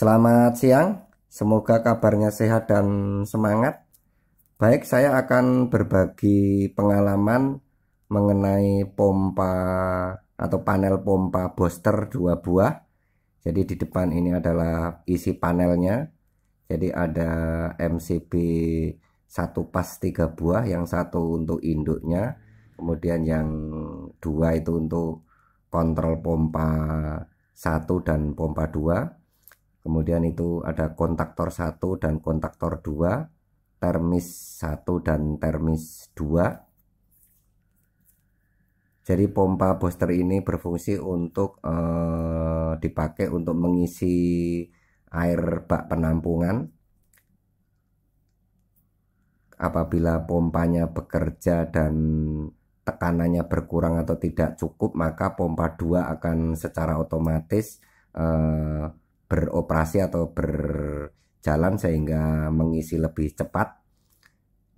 Selamat siang, semoga kabarnya sehat dan semangat. Baik, saya akan berbagi pengalaman mengenai pompa atau panel pompa booster dua buah. Jadi di depan ini adalah isi panelnya. Jadi ada MCB satu pas tiga buah, yang satu untuk induknya, kemudian yang dua itu untuk kontrol pompa satu dan pompa dua kemudian itu ada kontaktor 1 dan kontaktor 2 termis 1 dan termis 2 jadi pompa booster ini berfungsi untuk eh, dipakai untuk mengisi air bak penampungan apabila pompanya bekerja dan tekanannya berkurang atau tidak cukup maka pompa 2 akan secara otomatis eh, beroperasi atau berjalan sehingga mengisi lebih cepat.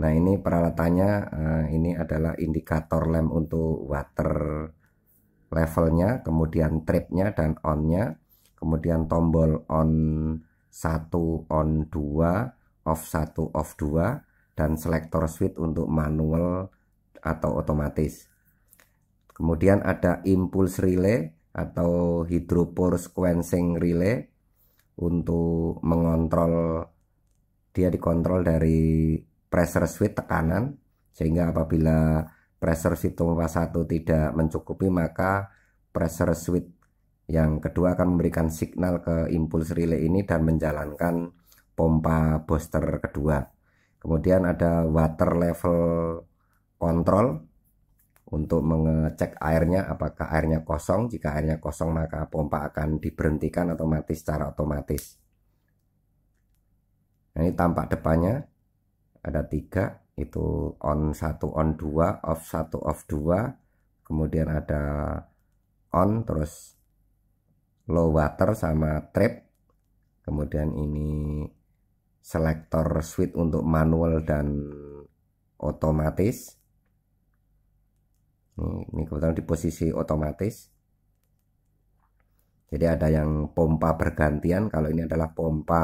Nah ini peralatannya eh, ini adalah indikator lem untuk water levelnya, kemudian tripnya dan onnya, kemudian tombol on 1, on 2, off 1, off 2, dan selector switch untuk manual atau otomatis. Kemudian ada impulse relay atau hydropore sequencing relay untuk mengontrol dia dikontrol dari pressure switch tekanan sehingga apabila pressure switch tumpa satu tidak mencukupi maka pressure switch yang kedua akan memberikan signal ke impuls relay ini dan menjalankan pompa booster kedua kemudian ada water level control untuk mengecek airnya apakah airnya kosong. Jika airnya kosong maka pompa akan diberhentikan otomatis secara otomatis. Nah, ini tampak depannya ada tiga itu on 1 on 2 off 1 off 2 kemudian ada on terus low water sama trip kemudian ini selektor switch untuk manual dan otomatis ini kebetulan di posisi otomatis jadi ada yang pompa bergantian kalau ini adalah pompa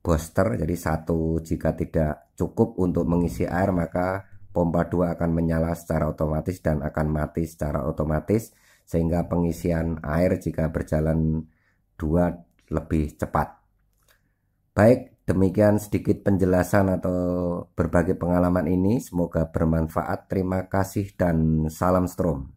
booster jadi satu jika tidak cukup untuk mengisi air maka pompa dua akan menyala secara otomatis dan akan mati secara otomatis sehingga pengisian air jika berjalan dua lebih cepat baik Demikian sedikit penjelasan atau berbagai pengalaman ini. Semoga bermanfaat. Terima kasih dan salam strong.